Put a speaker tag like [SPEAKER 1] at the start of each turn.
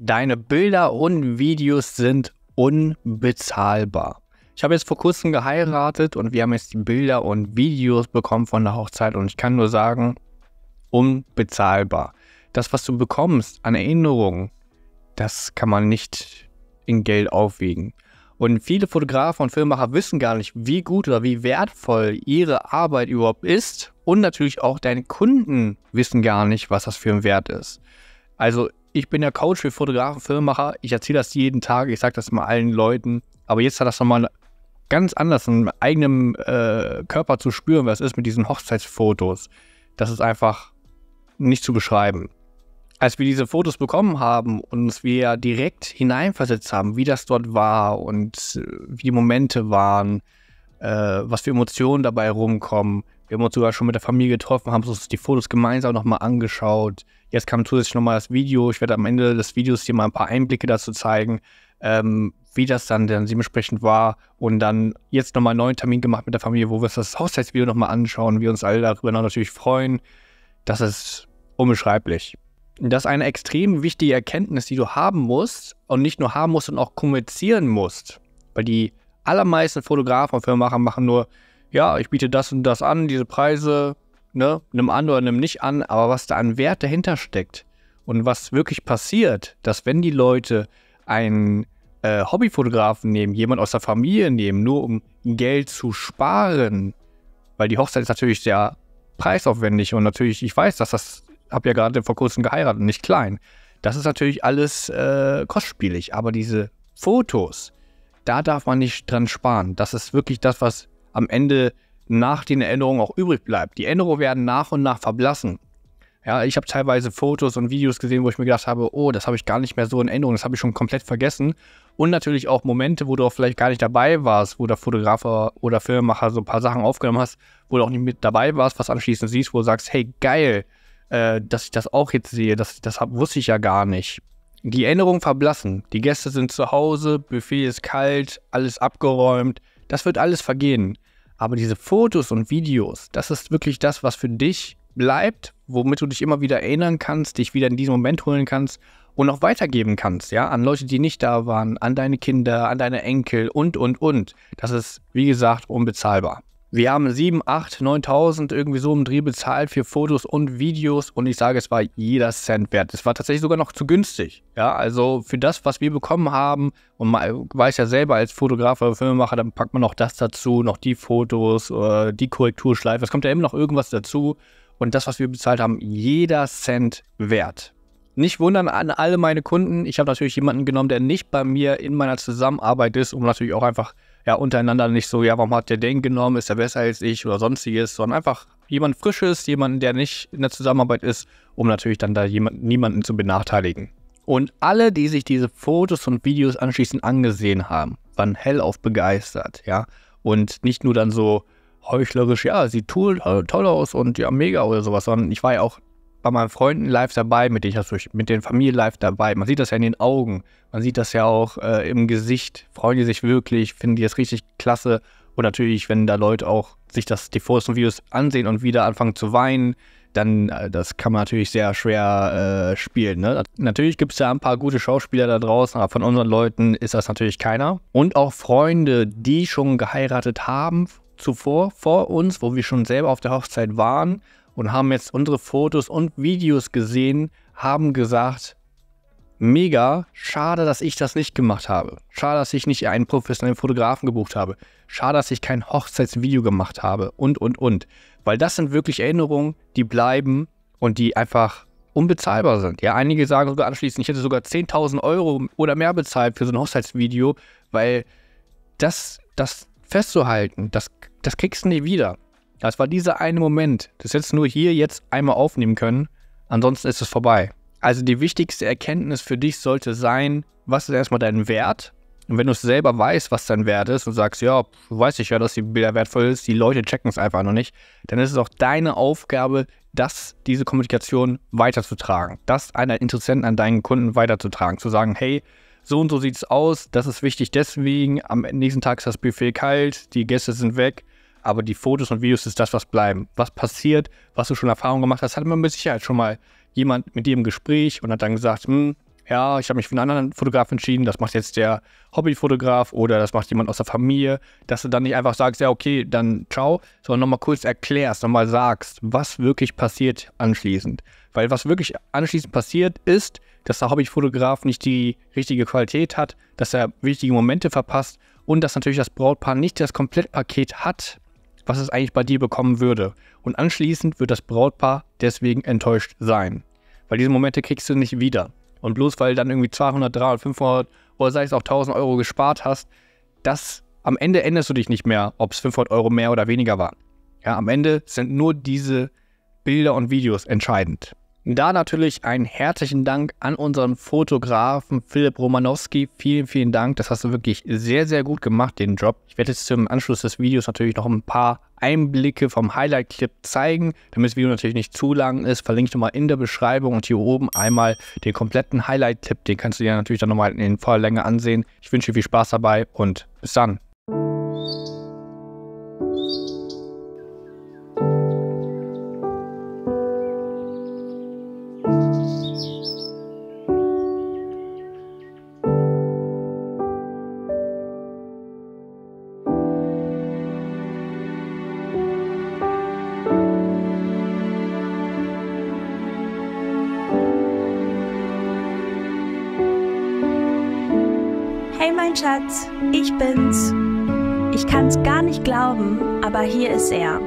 [SPEAKER 1] Deine Bilder und Videos sind unbezahlbar. Ich habe jetzt vor kurzem geheiratet und wir haben jetzt die Bilder und Videos bekommen von der Hochzeit und ich kann nur sagen, unbezahlbar. Das, was du bekommst an Erinnerungen, das kann man nicht in Geld aufwiegen. Und viele Fotografen und Filmemacher wissen gar nicht, wie gut oder wie wertvoll ihre Arbeit überhaupt ist. Und natürlich auch deine Kunden wissen gar nicht, was das für ein Wert ist. Also ich bin ja Coach für Fotografen, Filmemacher. Ich erzähle das jeden Tag, ich sage das mal allen Leuten. Aber jetzt hat das nochmal ganz anders, in eigenem äh, Körper zu spüren, was ist mit diesen Hochzeitsfotos. Das ist einfach nicht zu beschreiben. Als wir diese Fotos bekommen haben und uns wir direkt hineinversetzt haben, wie das dort war und äh, wie die Momente waren, äh, was für Emotionen dabei rumkommen, wir haben uns sogar schon mit der Familie getroffen, haben uns die Fotos gemeinsam nochmal angeschaut. Jetzt kam zusätzlich nochmal das Video. Ich werde am Ende des Videos dir mal ein paar Einblicke dazu zeigen, ähm, wie das dann, dann dementsprechend war. Und dann jetzt nochmal einen neuen Termin gemacht mit der Familie, wo wir uns das Haushaltsvideo nochmal anschauen. Wir uns alle darüber natürlich freuen. Das ist unbeschreiblich. Das ist eine extrem wichtige Erkenntnis, die du haben musst und nicht nur haben musst, sondern auch kommunizieren musst. Weil die allermeisten Fotografen und Filmemacher machen nur ja, ich biete das und das an, diese Preise, ne, nimm an oder nimm nicht an, aber was da an Wert dahinter steckt und was wirklich passiert, dass wenn die Leute einen äh, Hobbyfotografen nehmen, jemand aus der Familie nehmen, nur um Geld zu sparen, weil die Hochzeit ist natürlich sehr preisaufwendig und natürlich, ich weiß, dass das, habe ja gerade vor kurzem geheiratet, nicht klein. Das ist natürlich alles äh, kostspielig, aber diese Fotos, da darf man nicht dran sparen. Das ist wirklich das, was am Ende nach den Erinnerungen auch übrig bleibt. Die Erinnerungen werden nach und nach verblassen. Ja, ich habe teilweise Fotos und Videos gesehen, wo ich mir gedacht habe, oh, das habe ich gar nicht mehr so in Erinnerung, das habe ich schon komplett vergessen. Und natürlich auch Momente, wo du auch vielleicht gar nicht dabei warst, wo der Fotografer oder Filmemacher so ein paar Sachen aufgenommen hast, wo du auch nicht mit dabei warst, was anschließend siehst, wo du sagst, hey, geil, äh, dass ich das auch jetzt sehe, das, das hab, wusste ich ja gar nicht. Die Erinnerungen verblassen, die Gäste sind zu Hause, Buffet ist kalt, alles abgeräumt, das wird alles vergehen. Aber diese Fotos und Videos, das ist wirklich das, was für dich bleibt, womit du dich immer wieder erinnern kannst, dich wieder in diesen Moment holen kannst und auch weitergeben kannst, ja, an Leute, die nicht da waren, an deine Kinder, an deine Enkel und, und, und. Das ist, wie gesagt, unbezahlbar. Wir haben 7, 8, 9000 irgendwie so im Dreh bezahlt für Fotos und Videos und ich sage, es war jeder Cent wert. Es war tatsächlich sogar noch zu günstig. Ja, also für das, was wir bekommen haben und man weiß ja selber als Fotograf oder Filmemacher, dann packt man noch das dazu, noch die Fotos, äh, die Korrekturschleife, es kommt ja immer noch irgendwas dazu und das, was wir bezahlt haben, jeder Cent wert. Nicht wundern an alle meine Kunden. Ich habe natürlich jemanden genommen, der nicht bei mir in meiner Zusammenarbeit ist, um natürlich auch einfach ja untereinander nicht so, ja, warum hat der den genommen, ist er besser als ich oder sonstiges, sondern einfach jemand Frisches, jemanden, der nicht in der Zusammenarbeit ist, um natürlich dann da jemand, niemanden zu benachteiligen. Und alle, die sich diese Fotos und Videos anschließend angesehen haben, waren hellauf begeistert, ja. Und nicht nur dann so heuchlerisch, ja, sieht toll, toll aus und ja, mega oder sowas, sondern ich war ja auch bei meinen Freunden live dabei, mit denen ich mit den Familien live dabei. Man sieht das ja in den Augen, man sieht das ja auch äh, im Gesicht. Freuen die sich wirklich, finden die das richtig klasse. Und natürlich, wenn da Leute auch sich das, die vorsten Videos ansehen und wieder anfangen zu weinen, dann äh, das kann man natürlich sehr schwer äh, spielen. Ne? Natürlich gibt es ja ein paar gute Schauspieler da draußen, aber von unseren Leuten ist das natürlich keiner. Und auch Freunde, die schon geheiratet haben zuvor, vor uns, wo wir schon selber auf der Hochzeit waren, und haben jetzt unsere Fotos und Videos gesehen, haben gesagt, mega, schade, dass ich das nicht gemacht habe. Schade, dass ich nicht einen professionellen Fotografen gebucht habe. Schade, dass ich kein Hochzeitsvideo gemacht habe und, und, und. Weil das sind wirklich Erinnerungen, die bleiben und die einfach unbezahlbar sind. Ja, einige sagen sogar anschließend, ich hätte sogar 10.000 Euro oder mehr bezahlt für so ein Hochzeitsvideo, weil das, das festzuhalten, das, das kriegst du nie wieder. Das war dieser eine Moment. Das hättest du nur hier jetzt einmal aufnehmen können. Ansonsten ist es vorbei. Also die wichtigste Erkenntnis für dich sollte sein, was ist erstmal dein Wert? Und wenn du es selber weißt, was dein Wert ist und sagst, ja, weiß ich ja, dass die Bilder wertvoll ist, die Leute checken es einfach noch nicht, dann ist es auch deine Aufgabe, das, diese Kommunikation weiterzutragen, das einer Interessenten an deinen Kunden weiterzutragen, zu sagen, hey, so und so sieht es aus, das ist wichtig deswegen, am nächsten Tag ist das Buffet kalt, die Gäste sind weg, aber die Fotos und Videos ist das, was bleiben. Was passiert, was du schon Erfahrung gemacht hast, hat man mit Sicherheit schon mal jemand mit dir im Gespräch und hat dann gesagt, hm, ja, ich habe mich für einen anderen Fotograf entschieden, das macht jetzt der Hobbyfotograf oder das macht jemand aus der Familie, dass du dann nicht einfach sagst, ja, okay, dann ciao, sondern nochmal kurz erklärst, nochmal sagst, was wirklich passiert anschließend. Weil was wirklich anschließend passiert ist, dass der Hobbyfotograf nicht die richtige Qualität hat, dass er wichtige Momente verpasst und dass natürlich das Brautpaar nicht das Komplettpaket hat, was es eigentlich bei dir bekommen würde. Und anschließend wird das Brautpaar deswegen enttäuscht sein. Weil diese Momente kriegst du nicht wieder. Und bloß weil dann irgendwie 200, 300, 500 oder sei es auch 1000 Euro gespart hast, das am Ende änderst du dich nicht mehr, ob es 500 Euro mehr oder weniger waren. Ja, am Ende sind nur diese Bilder und Videos entscheidend. Da natürlich einen herzlichen Dank an unseren Fotografen Philipp Romanowski. Vielen, vielen Dank. Das hast du wirklich sehr, sehr gut gemacht, den Job. Ich werde jetzt zum Anschluss des Videos natürlich noch ein paar Einblicke vom Highlight-Clip zeigen. Damit das Video natürlich nicht zu lang ist, verlinke ich nochmal in der Beschreibung und hier oben einmal den kompletten Highlight-Clip. Den kannst du dir natürlich dann nochmal in voller Länge ansehen. Ich wünsche dir viel Spaß dabei und bis dann. Hey mein Schatz, ich bin's. Ich kann's gar nicht glauben, aber hier ist er.